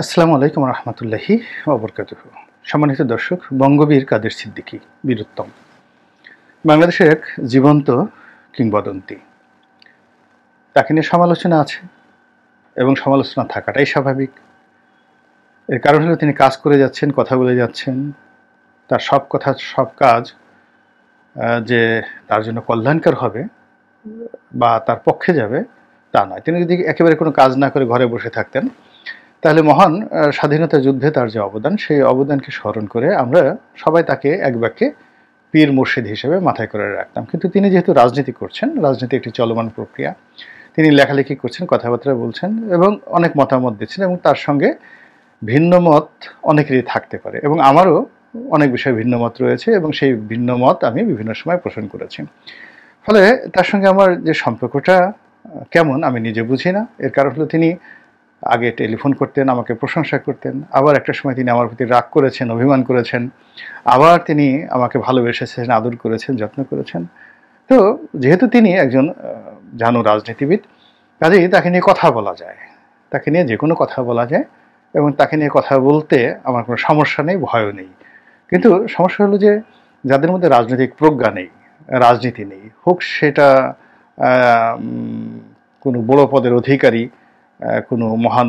আসসালামু আলাইকুম রহমতুল্লাহি অবরকাত সম্মানিত দর্শক বঙ্গবীর কাদের সিদ্দিকী বীরুত্তম বাংলাদেশের এক জীবন্ত কিংবদন্তি তাকে নিয়ে সমালোচনা আছে এবং সমালোচনা থাকাটাই স্বাভাবিক এর কারণ হলো তিনি কাজ করে যাচ্ছেন কথা বলে যাচ্ছেন তার সব কথা সব কাজ যে তার জন্য কল্যাণকর হবে বা তার পক্ষে যাবে তা নয় তিনি যদি একেবারে কোনো কাজ না করে ঘরে বসে থাকতেন তাহলে মহান স্বাধীনতা যুদ্ধে তার যে অবদান সেই অবদানকে স্মরণ করে আমরা সবাই তাকে এক বাক্যে পীর মুর্শিদ হিসেবে মাথায় করে রাখতাম কিন্তু তিনি যেহেতু রাজনীতি করছেন রাজনীতি একটি চলমান প্রক্রিয়া তিনি লেখালেখি করছেন কথাবার্তা বলছেন এবং অনেক মতামত দিচ্ছেন এবং তার সঙ্গে ভিন্ন মত অনেকেরই থাকতে পারে এবং আমারও অনেক বিষয়ে ভিন্ন মত রয়েছে এবং সেই ভিন্ন মত আমি বিভিন্ন সময় পোষণ করেছি ফলে তার সঙ্গে আমার যে সম্পর্কটা কেমন আমি নিজে বুঝি না এর কারণ হলো তিনি আগে টেলিফোন করতেন আমাকে প্রশংসা করতেন আবার একটা সময় তিনি আমার প্রতি রাগ করেছেন অভিমান করেছেন আবার তিনি আমাকে ভালোবেসেছেন আদর করেছেন যত্ন করেছেন তো যেহেতু তিনি একজন জানো রাজনীতিবিদ কাজেই তাকে নিয়ে কথা বলা যায় তাকে নিয়ে যে কোনো কথা বলা যায় এবং তাকে নিয়ে কথা বলতে আমার কোনো সমস্যা নেই ভয়ও নেই কিন্তু সমস্যা হলো যে যাদের মধ্যে রাজনৈতিক প্রজ্ঞা নেই রাজনীতি নেই হোক সেটা কোনো বড় পদের অধিকারী কোনো মহান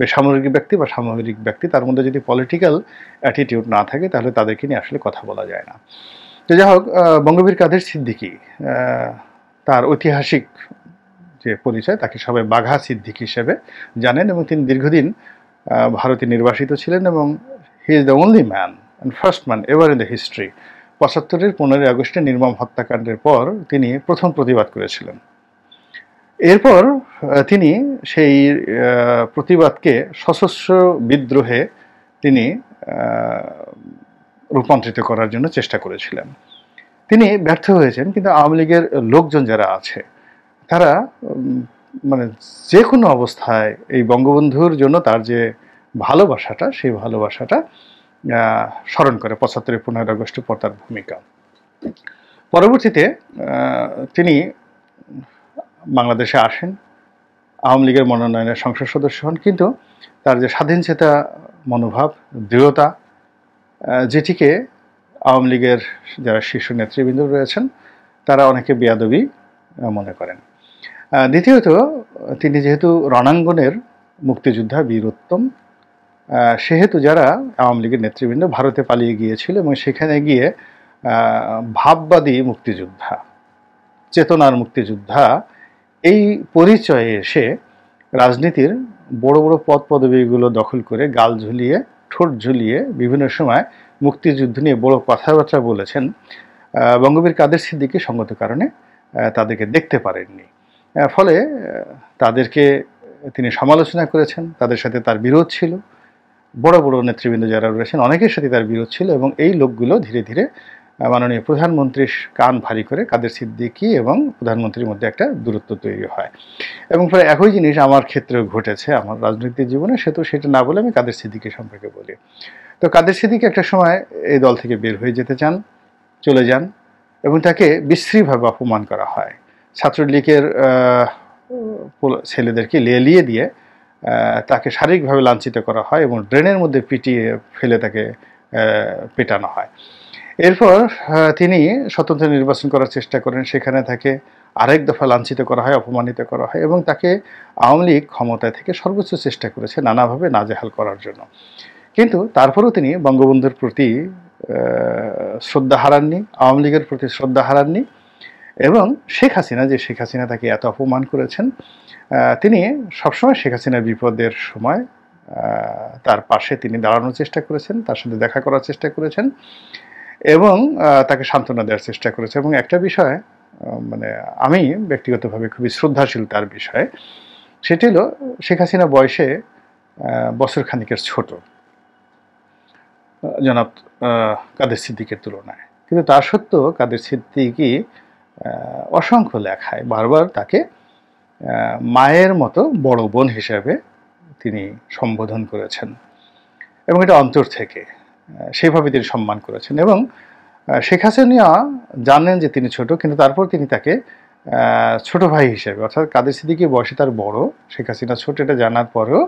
বেসামরিক ব্যক্তি বা সামরিক ব্যক্তি তার মধ্যে যদি পলিটিক্যাল অ্যাটিটিউড না থাকে তাহলে তাদেরকে নিয়ে আসলে কথা বলা যায় না তো যাই হোক বঙ্গবীর কাদের সিদ্দিকী তার ঐতিহাসিক যে পরিচয় তাকে সবাই বাঘা সিদ্দিক হিসেবে জানেন এবং তিনি দীর্ঘদিন ভারতে নির্বাসিত ছিলেন এবং he is the only man and first man ever in the history পঁচাত্তরের পনেরোই আগস্টে নির্মম হত্যাকাণ্ডের পর তিনি প্রথম প্রতিবাদ করেছিলেন এরপর তিনি সেই প্রতিবাদকে সশস্ত্র বিদ্রোহে তিনি রূপান্তরিত করার জন্য চেষ্টা করেছিলেন তিনি ব্যর্থ হয়েছেন কিন্তু আওয়ামী লীগের লোকজন যারা আছে তারা মানে যে কোনো অবস্থায় এই বঙ্গবন্ধুর জন্য তার যে ভালোবাসাটা সেই ভালোবাসাটা স্মরণ করে পঁচাত্তরের পনেরোই আগস্ট পর তার ভূমিকা পরবর্তীতে তিনি বাংলাদেশে আসেন আওয়ামী লীগের মনোনয়নের সংসদ সদস্য হন কিন্তু তার যে স্বাধীন চেতা মনোভাব দৃঢ়তা যেটিকে আওয়ামী লীগের যারা শীর্ষ নেতৃবৃন্দ রয়েছেন তারা অনেকে বেয়াদবি মনে করেন দ্বিতীয়ত তিনি যেহেতু রণাঙ্গনের মুক্তিযোদ্ধা বীরোত্তম সেহেতু যারা আওয়ামী লীগের নেতৃবৃন্দ ভারতে পালিয়ে গিয়েছিল এবং সেখানে গিয়ে ভাববাদী মুক্তিযোদ্ধা চেতনার মুক্তিযোদ্ধা এই পরিচয়ে এসে রাজনীতির বড় বড় পদ পদবীগুলো দখল করে গাল ঝুলিয়ে ঠোঁট ঝুলিয়ে বিভিন্ন সময় মুক্তিযুদ্ধ নিয়ে বড় কথাবার্তা বলেছেন বঙ্গবীর কাদের সিদ্দিকি সঙ্গত কারণে তাদেরকে দেখতে পারেননি ফলে তাদেরকে তিনি সমালোচনা করেছেন তাদের সাথে তার বিরোধ ছিল বড় বড় নেতৃবৃন্দ যারা রয়েছেন অনেকের সাথে তার বিরোধ ছিল এবং এই লোকগুলো ধীরে ধীরে মাননীয় প্রধানমন্ত্রীর কান ভারী করে কাদের সিদ্দিকি এবং প্রধানমন্ত্রীর মধ্যে একটা দূরত্ব তৈরি হয় এবং ফলে একই জিনিস আমার ক্ষেত্রেও ঘটেছে আমার রাজনৈতিক জীবনে সে তো সেটা না বলে আমি কাদের সিদ্দিকি সম্পর্কে বলি তো কাদের সিদ্দিকি একটা সময় এই দল থেকে বের হয়ে যেতে চান চলে যান এবং তাকে বিশ্রীভাবে অপমান করা হয় ছাত্রলীগের ছেলেদেরকে লেলিয়ে দিয়ে তাকে শারীরিকভাবে লাঞ্ছিত করা হয় এবং ড্রেনের মধ্যে পিটিয়ে ফেলে তাকে পেটানো হয় এরপর তিনি স্বতন্ত্র নির্বাচন করার চেষ্টা করেন সেখানে তাকে আরেক দফা লাঞ্ছিত করা হয় অপমানিত করা হয় এবং তাকে আওয়ামী লীগ ক্ষমতায় থেকে সর্বোচ্চ চেষ্টা করেছে নানাভাবে নাজেহাল করার জন্য কিন্তু তারপরেও তিনি বঙ্গবন্ধুর প্রতি শ্রদ্ধা হারাননি আওয়ামী লীগের প্রতি শ্রদ্ধা হারাননি এবং শেখ হাসিনা যে শেখ হাসিনা তাকে এত অপমান করেছেন তিনি সবসময় শেখ হাসিনার বিপদের সময় তার পাশে তিনি দাঁড়ানোর চেষ্টা করেছেন তার সাথে দেখা করার চেষ্টা করেছেন এবং তাকে সান্ত্বনা দেওয়ার চেষ্টা করেছে এবং একটা বিষয় মানে আমি ব্যক্তিগতভাবে খুবই শ্রদ্ধাশীল তার বিষয়ে সেটি হলো শেখ হাসিনা বয়সে বছর খানিকের ছোট জনাব কাদের সিদ্দিকের তুলনায় কিন্তু তা সত্ত্বেও কাদের সিদ্দিকই অসংখ্য লেখায় বারবার তাকে মায়ের মতো বড় বোন হিসাবে তিনি সম্বোধন করেছেন এবং এটা অন্তর থেকে সেইভাবে তিনি সম্মান করেছেন এবং শেখ হাসিনা জানেন যে তিনি ছোট কিন্তু তারপর তিনি তাকে ছোট ভাই হিসেবে অর্থাৎ কাদের সিদ্দিকি বয়সে তার বড় শেখ হাসিনা ছোট এটা জানার পরেও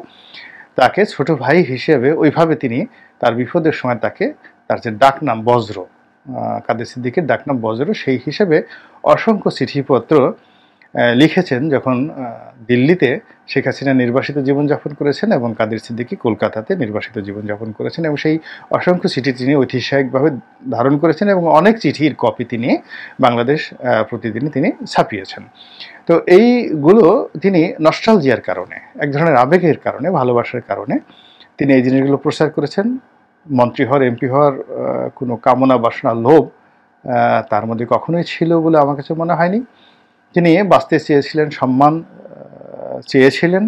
তাকে ছোট ভাই হিসেবে ওইভাবে তিনি তার বিপদের সময় তাকে তার যে ডাকনাম বজ্র কাদের সিদ্দিকের ডাকনাম বজ্র সেই হিসেবে অসংখ্য চিঠিপত্র লিখেছেন যখন দিল্লিতে শেখ হাসিনা নির্বাসিত জীবনযাপন করেছেন এবং কাদের সিদ্দিকি কলকাতাতে নির্বাসিত জীবনযাপন করেছেন এবং সেই অসংখ্য চিঠি তিনি ঐতিহাসিকভাবে ধারণ করেছেন এবং অনেক চিঠির কপি তিনি বাংলাদেশ প্রতিদিনই তিনি ছাপিয়েছেন তো এইগুলো তিনি নস্টালজিয়ার কারণে এক ধরনের আবেগের কারণে ভালোবাসার কারণে তিনি এই জিনিসগুলো প্রচার করেছেন মন্ত্রী হওয়ার এমপি হওয়ার কোনো কামনা বাসনা লোভ তার মধ্যে কখনোই ছিল বলে আমার কাছে মনে হয়নি তিনি বাঁচতে চেয়েছিলেন সম্মান চেয়েছিলেন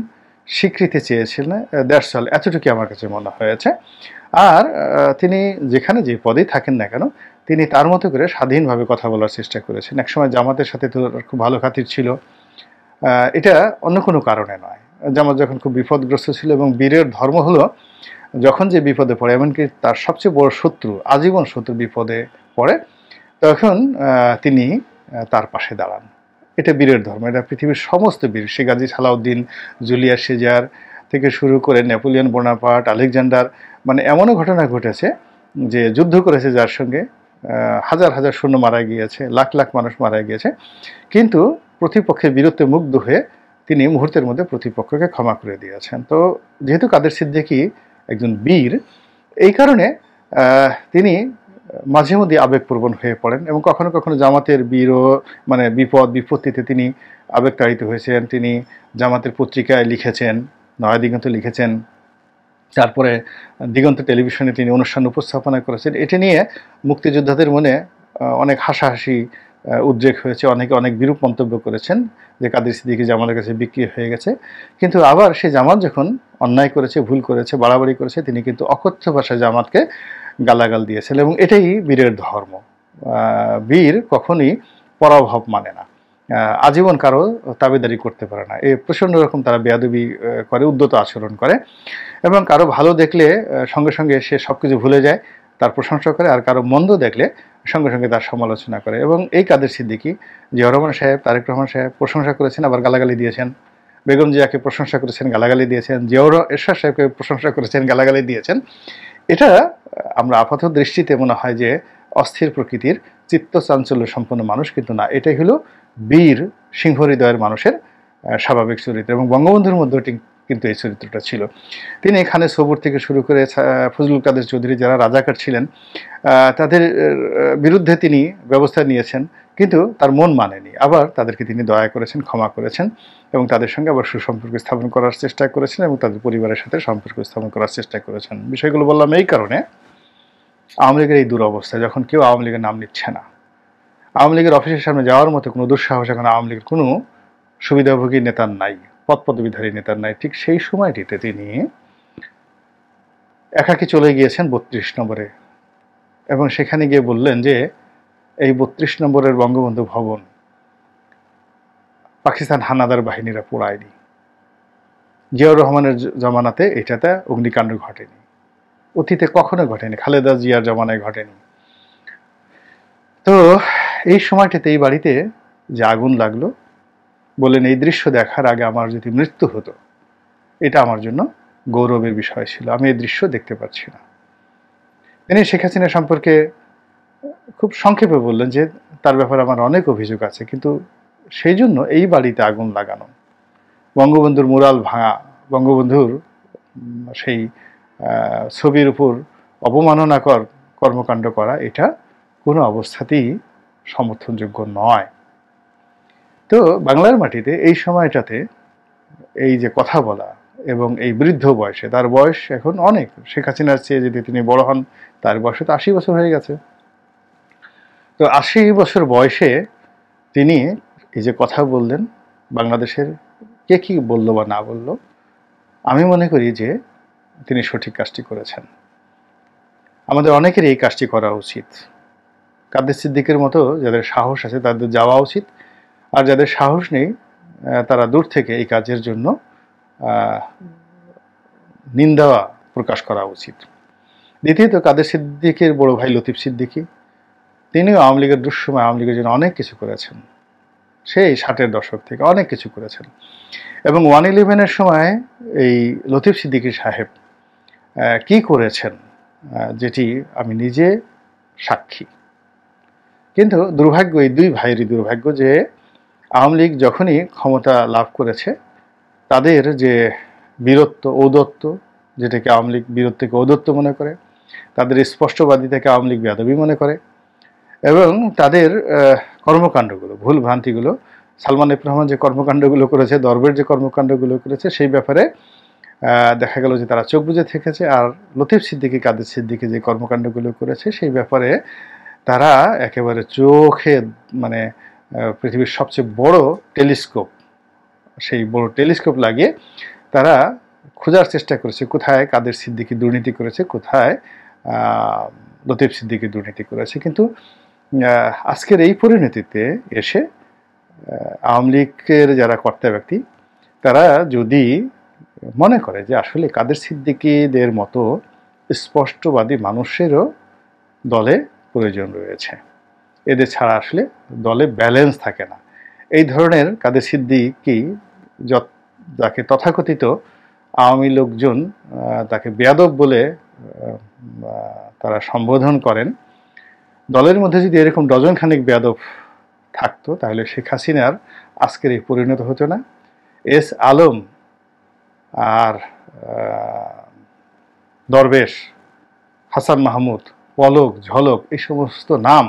স্বীকৃতি চেয়েছিলেন দেড়শাল এতটুকু আমার কাছে মনে হয়েছে আর তিনি যেখানে যে পদেই থাকেন না কেন তিনি তার মতো করে স্বাধীনভাবে কথা বলার চেষ্টা করেছেন একসময় জামাতের সাথে তো খুব ভালো খাতির ছিল এটা অন্য কোনো কারণে নয় জামাত যখন খুব বিপদগ্রস্ত ছিল এবং বীরের ধর্ম হলো যখন যে বিপদে পড়ে এমনকি তার সবচেয়ে বড় শত্রু আজীবন শত্রু বিপদে পড়ে তখন তিনি তার পাশে দাঁড়ান এটা বীরের ধর্ম এটা পৃথিবীর সমস্ত বীর সে গাজী সালাউদ্দিন জুলিয়া সেজার থেকে শুরু করে নেপোলিয়ন বোনাপাট আলেকজান্ডার মানে এমনও ঘটনা ঘটেছে যে যুদ্ধ করেছে যার সঙ্গে হাজার হাজার সৈন্য মারা গিয়েছে লাখ লাখ মানুষ মারা গিয়েছে কিন্তু প্রতিপক্ষের বিরুদ্ধে মুগ্ধ হয়ে তিনি মুহূর্তের মধ্যে প্রতিপক্ষকে ক্ষমা করে দিয়েছেন তো যেহেতু কাদের সিদ্দিকি একজন বীর এই কারণে তিনি মাঝে মধ্যে আবেগপ্রবণ হয়ে পড়েন এবং কখনো কখনো জামাতের বীর মানে বিপদ বিপত্তিতে তিনি আবেগতাড়িত হয়েছেন তিনি জামাতের পত্রিকায় লিখেছেন নয়া দিগন্ত লিখেছেন তারপরে দিগন্ত টেলিভিশনে তিনি অনুষ্ঠান উপস্থাপনা করেছেন এটি নিয়ে মুক্তিযোদ্ধাদের মনে অনেক হাসাহাসি উদ্রেক হয়েছে অনেকে অনেক বিরূপ মন্তব্য করেছেন যে কাদের সিদ্দিকি জামালের কাছে বিক্রি হয়ে গেছে কিন্তু আবার সে জামাত যখন অন্যায় করেছে ভুল করেছে বাড়াবাড়ি করেছে তিনি কিন্তু অকথ্য ভাষায় জামাতকে গালাগাল দিয়েছেন এবং এটাই বীরের ধর্ম বীর কখনই পরাভব মানে না আজীবন কারো তাবেদারি করতে পারে না এ প্রচণ্ড রকম তারা বেয়াদবি করে উদ্যত আচরণ করে এবং কারো ভালো দেখলে সঙ্গে সঙ্গে সে সব কিছু ভুলে যায় তার প্রশংসা করে আর কারো মন্দ দেখলে সঙ্গে সঙ্গে তার সমালোচনা করে এবং এই কাদের সিদ্দিকি জিয়া রহমান সাহেব তারেক রহমান সাহেব প্রশংসা করেছেন আবার গালাগালি দিয়েছেন বেগম জিয়াকে প্রশংসা করেছেন গালাগালি দিয়েছেন জিয়াউর এরশাদ সাহেবকে প্রশংসা করেছেন গালাগালি দিয়েছেন এটা আমরা আপাত দৃষ্টিতে মনে হয় যে অস্থির প্রকৃতির চিত্ত চাঞ্চল্য সম্পন্ন মানুষ কিন্তু না এটাই হলো বীর সিংহ হৃদয়ের মানুষের স্বাভাবিক চরিত্র এবং বঙ্গবন্ধুর মধ্যে কিন্তু এই চরিত্রটা ছিল তিনি এখানে সবুর থেকে শুরু করে ফজলুল কাদের চৌধুরী যারা রাজাকার ছিলেন তাদের বিরুদ্ধে তিনি ব্যবস্থা নিয়েছেন কিন্তু তার মন মানেনি আবার তাদেরকে তিনি দয়া করেছেন ক্ষমা করেছেন এবং তাদের সঙ্গে আবার সুসম্পর্ক স্থাপন করার চেষ্টা করেছেন এবং তাদের পরিবারের সাথে সম্পর্ক স্থাপন করার চেষ্টা করেছেন বিষয়গুলো বললাম এই কারণে আওয়ামী লীগের এই দুরবস্থা যখন কেউ আওয়ামী লীগের নাম নিচ্ছে না আওয়ামী লীগের অফিসের সামনে যাওয়ার মতো কোনো দুঃসাহস এখন আওয়ামী লীগের কোনো সুবিধাভোগী নেতার নাই পদপদবিধারী নেতার নাই ঠিক সেই সময়টিতে তিনি একাকি চলে গিয়েছেন বত্রিশ নম্বরে এবং সেখানে গিয়ে বললেন যে এই বত্রিশ নম্বরের বঙ্গবন্ধু ভবন পাকিস্তান হানাদার বাহিনীরা পোড়ায়নি জিয়াউর রহমানের জমানাতে এটাতে অগ্নিকাণ্ড ঘটেনি অতীতে কখনো ঘটেনি খালেদা জিয়ার জমানায় ঘটেনি তো এই সময়টিতে এই বাড়িতে যে আগুন লাগলো বললেন এই দৃশ্য দেখার আগে আমার যদি মৃত্যু হতো এটা আমার জন্য গৌরবের বিষয় ছিল আমি এই দৃশ্য দেখতে পাচ্ছি না তিনি শেখ হাসিনা সম্পর্কে খুব সংক্ষেপে বললেন যে তার ব্যাপারে আমার অনেক অভিযোগ আছে কিন্তু সেই জন্য এই বাড়িতে আগুন লাগানো বঙ্গবন্ধুর মুরাল ভাঙা বঙ্গবন্ধুর সেই ছবির উপর অবমাননাকর কর্মকাণ্ড করা এটা কোনো অবস্থাতেই সমর্থনযোগ্য নয় তো বাংলার মাটিতে এই সময়টাতে এই যে কথা বলা এবং এই বৃদ্ধ বয়সে তার বয়স এখন অনেক শেখ হাসিনার চেয়ে যদি তিনি বড় হন তার বয়স তো আশি বছর হয়ে গেছে তো আশি বছর বয়সে তিনি এই যে কথা বললেন বাংলাদেশের কে কি বললো বা না বলল আমি মনে করি যে তিনি সঠিক কাজটি করেছেন আমাদের অনেকের এই কাজটি করা উচিত কাদের সিদ্দিকের মতো যাদের সাহস আছে তাদের যাওয়া উচিত আর যাদের সাহস নেই তারা দূর থেকে এই কাজের জন্য নিন্দা প্রকাশ করা উচিত দ্বিতীয়ত কাদের সিদ্দিকের বড় ভাই লতিফ সিদ্দিকী তিনিও আওয়ামী লীগের দুঃসময় আওয়ামী লীগের জন্য অনেক কিছু করেছেন সেই ষাটের দশক থেকে অনেক কিছু করেছেন এবং ওয়ান ইলেভেনের সময় এই লতিফ সিদ্দিকী সাহেব কি করেছেন যেটি আমি নিজে সাক্ষী কিন্তু দুর্ভাগ্য এই দুই ভাইয়েরই দুর্ভাগ্য যে আওয়ামী লীগ যখনই ক্ষমতা লাভ করেছে তাদের যে বীরত্ব ঔদত্ত যেটাকে আওয়ামী লীগ বীরত্বকে ঔদত্ত মনে করে তাদের থেকে আওয়ামী লীগ বেদবী মনে করে এবং তাদের কর্মকাণ্ডগুলো ভুল ভ্রান্তিগুলো সালমান ইফ রহমান যে কর্মকাণ্ডগুলো করেছে দরবের যে কর্মকাণ্ডগুলো করেছে সেই ব্যাপারে দেখা গেল যে তারা চোখ বুঝে থেকেছে আর লতিফ সিদ্দিকি কাদের সিদ্দিকি যে কর্মকাণ্ডগুলো করেছে সেই ব্যাপারে তারা একেবারে চোখে মানে পৃথিবীর সবচেয়ে বড় টেলিস্কোপ সেই বড় টেলিস্কোপ লাগিয়ে তারা খোঁজার চেষ্টা করেছে কোথায় কাদের সিদ্দিকি দুর্নীতি করেছে কোথায় লতিফ সিদ্দিকি দুর্নীতি করেছে কিন্তু আজকের এই পরিণতিতে এসে আওয়ামী লীগের যারা কর্তা ব্যক্তি তারা যদি মনে করে যে আসলে কাদের সিদ্দিকিদের মতো স্পষ্টবাদী মানুষেরও দলে প্রয়োজন রয়েছে এদের ছাড়া আসলে দলে ব্যালেন্স থাকে না এই ধরনের কাদের সিদ্দিকি যাকে তথাকথিত আওয়ামী লোকজন তাকে বেয়াদব বলে তারা সম্বোধন করেন দলের মধ্যে যদি এরকম ডজন খানিক বেয়াদব থাকতো তাহলে শেখ হাসিনার আজকের এই পরিণত হতো না এস আলম আর দরবেশ হাসান মাহমুদ পলক ঝলক এই সমস্ত নাম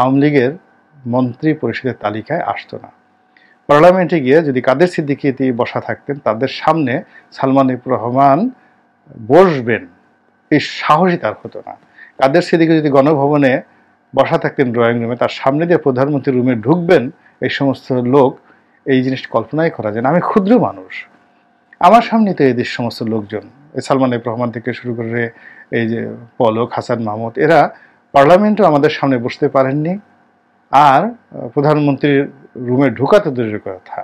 আওয়ামী লীগের মন্ত্রী পরিষদের তালিকায় আসতো না পার্লামেন্টে গিয়ে যদি কাদের সিদ্দিকি বসা থাকতেন তাদের সামনে সালমান রহমান বসবেন এই সাহসই তার হতো না কাদের সিদ্দিকি যদি গণভবনে বসা থাকতেন ড্রয়িং রুমে তার সামনে দিয়ে প্রধানমন্ত্রী রুমে ঢুকবেন এই সমস্ত লোক এই জিনিসটি কল্পনাই করা যায় না আমি ক্ষুদ্র মানুষ আমার সামনে তো এদের সমস্ত লোকজন এই সালমান রহমান থেকে শুরু করে এই যে পলক হাসান মাহমুদ এরা পার্লামেন্টও আমাদের সামনে বসতে পারেননি আর প্রধানমন্ত্রীর রুমে ঢুকাতে দূরের কথা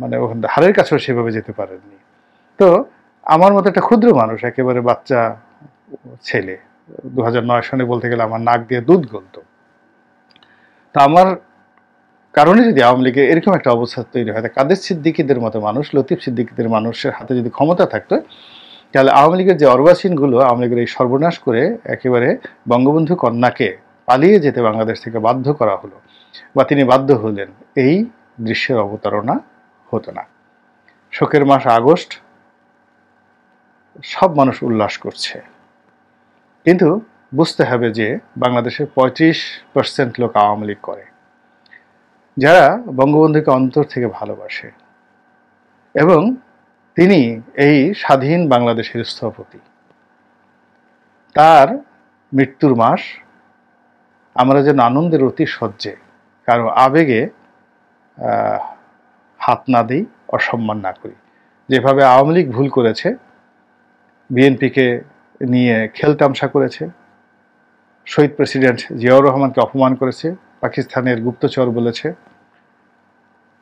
মানে ওখান হারের কাছেও সেভাবে যেতে পারেননি তো আমার মতো একটা ক্ষুদ্র মানুষ একেবারে বাচ্চা ছেলে দু সালে বলতে গেলে আমার নাক দিয়ে দুধ গলত তো আমার কারণে যদি আওয়ামী লীগে এরকম একটা অবস্থা তৈরি হয় কাদের সিদ্দিকিদের মতো মানুষ লতিফ সিদ্দিকিদের মানুষের হাতে যদি ক্ষমতা থাকতো তাহলে আওয়ামী লীগের যে অর্বাসীনগুলো আওয়ামী লীগের এই সর্বনাশ করে একেবারে বঙ্গবন্ধু কন্যাকে পালিয়ে যেতে বাংলাদেশ থেকে বাধ্য করা হলো বা তিনি বাধ্য হলেন এই দৃশ্যের অবতারণা হতো না শোকের মাস আগস্ট সব মানুষ উল্লাস করছে কিন্তু বুঝতে হবে যে বাংলাদেশের পঁয়ত্রিশ পার্সেন্ট লোক আওয়ামী লীগ করে যারা বঙ্গবন্ধুকে অন্তর থেকে ভালোবাসে এবং তিনি এই স্বাধীন বাংলাদেশের স্থপতি তার মৃত্যুর মাস আমরা যেন আনন্দের অতি সহ্যে কারো আবেগে হাত না দিই অসম্মান না করি যেভাবে আওয়ামী লীগ ভুল করেছে বিএনপিকে নিয়ে খেলতামশা করেছে শহীদ প্রেসিডেন্ট জিয়াউর রহমানকে অপমান করেছে পাকিস্তানের গুপ্তচর বলেছে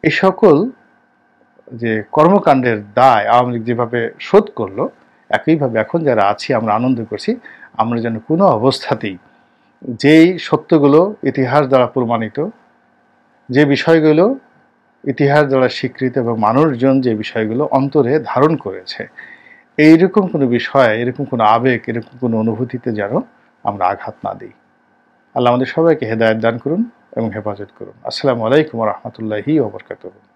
এই সকল যে কর্মকাণ্ডের দায় আওয়ামী লীগ যেভাবে শোধ করলো একইভাবে এখন যারা আছি আমরা আনন্দ করছি আমরা যেন কোনো অবস্থাতেই যেই সত্যগুলো ইতিহাস দ্বারা প্রমাণিত যে বিষয়গুলো ইতিহাস দ্বারা স্বীকৃত এবং মানুষজন যে বিষয়গুলো অন্তরে ধারণ করেছে এই রকম কোনো বিষয় এরকম কোনো আবেগ এরকম কোনো অনুভূতিতে যেন আমরা আঘাত না দিই আল্লাহ আমাদের সবাইকে হেদায়ত দান করুন এবং হেফাজত করুন আসসালামু আলাইকুম রহমতুল্লাহি ওবরকাতুহ